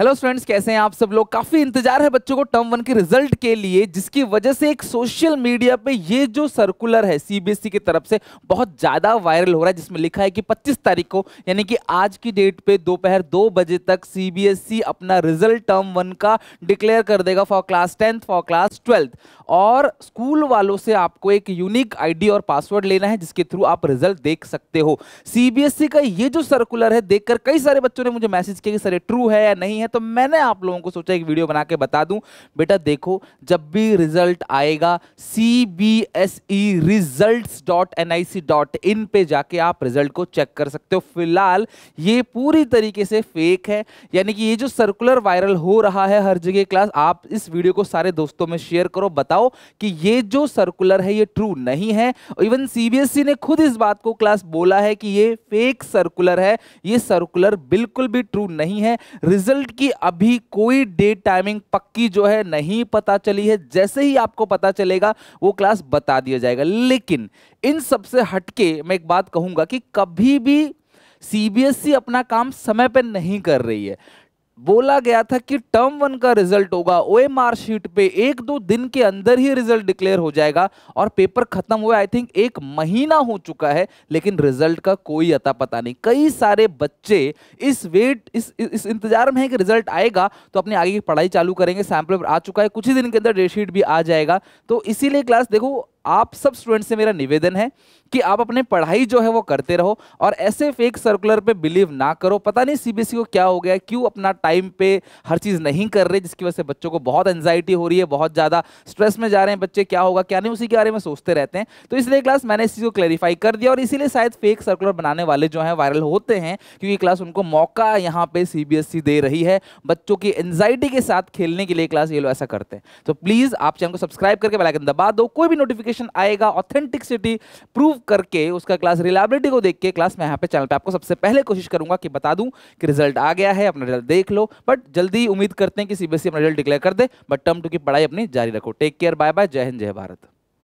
hello students कैसे हैं आप सब लोग काफी इंतजार है बच्चों को टर्म वन के रिजल्ट के लिए जिसकी वजह से एक सोशल मीडिया पे ये जो सर्कुलर है सीबीएसई e की तरफ से बहुत ज्यादा वायरल हो रहा है जिसमें लिखा है कि 25 तारीख को यानी कि आज की डेट पे दोपहर दो, दो बजे तक सीबीएसई e अपना रिजल्ट टर्म वन का डिक्लेयर कर देगा for class tenth for class twelfth और स्कूल वालों से आपको एक यूनिक आईडी और पासवर्ड लेना है जिसके थ्रू आप रिजल्ट देख सकते हो सीबीएसई e का ये जो सर्कुलर है देखकर कई सारे बच्चों ने मुझे मैसेज किया कि सर ट्रू है या नहीं है है तो मैंने आप लोगों को सोचा एक वीडियो बना के बता दूं बेटा देखो जब भी रिजल्ट आएगा C B S E result dot N I C dot in पे जाके आप रिजल्ट को चेक कर सकते हो फिलहाल ये पूरी तरीके से फेक है यानी कि ये जो सर्कुलर वायरल हो रहा है हर जगह क्लास आप इस वीडियो को सारे दोस्तों में शेयर करो बताओ कि ये जो सर्कुलर है ये ट्रू नहीं है इवन सीबीएसई e ने खुद इस बात को क्लास बोला है कि ये फेक सर्कुलर है ये सर्कुलर बिल्कुल भी ट्रू नहीं है रिजल्ट कि अभी कोई डेट टाइमिंग पक्की जो है नहीं पता चली है जैसे ही आपको पता चलेगा वो क्लास बता दिया जाएगा लेकिन इन सबसे हटके मैं एक बात कहूँगा कि कभी भी सीबीएसई e अपना काम समय पर नहीं कर रही है बोला गया था कि टर्म वन का रिजल्ट होगा ओ एम आर शीट पे एक दो दिन के अंदर ही रिजल्ट डिक्लेयर हो जाएगा और पेपर खत्म हुए आई थिंक एक महीना हो चुका है लेकिन रिजल्ट का कोई अता पता नहीं कई सारे बच्चे इस वेट इस इस, इंतजार में है कि रिजल्ट आएगा तो अपनी आगे की पढ़ाई चालू करेंगे सैम्पल आ चुका है कुछ ही दिन के अंदर डेटशीट भी आ जाएगा तो इसीलिए क्लास देखो आप सब स्टूडेंट से मेरा निवेदन है कि आप अपने पढ़ाई जो है वो करते रहो और ऐसे फेक सर्कुलर पे बिलीव ना करो पता नहीं सीबीएसई को क्या हो गया क्यों अपना टाइम पे हर चीज़ नहीं कर रहे जिसकी वजह से बच्चों को बहुत एनजाइटी हो रही है बहुत ज़्यादा स्ट्रेस में जा रहे हैं बच्चे क्या होगा क्या नहीं उसी के बारे में सोचते रहते हैं तो इसलिए क्लास मैंने इस चीज़ को क्लैरिफाई कर दिया और इसीलिए शायद फेक सर्कुलर बनाने वाले जो हैं वायरल होते हैं क्योंकि क्लास उनको मौका यहाँ पे सी e दे रही है बच्चों की एनजाइटी के साथ खेलने के लिए क्लास ये लोग ऐसा करते हैं तो प्लीज़ आप चैनल को सब्सक्राइब करके बैलाइकन दबा दो कोई भी नोटिफिकेशन वेरिफिकेशन आएगा ऑथेंटिकसिटी प्रूव करके उसका क्लास रिलायबिलिटी को देख के क्लास में यहाँ पे चैनल पे आपको सबसे पहले कोशिश करूंगा कि बता दूं कि रिजल्ट आ गया है अपना रिजल्ट देख लो बट जल्दी उम्मीद करते हैं कि सीबीएसई अपना रिजल्ट डिक्लेयर कर दे बट टर्म टू की पढ़ाई अपनी जारी रखो टेक केयर बाय बाय जय हिंद जय भारत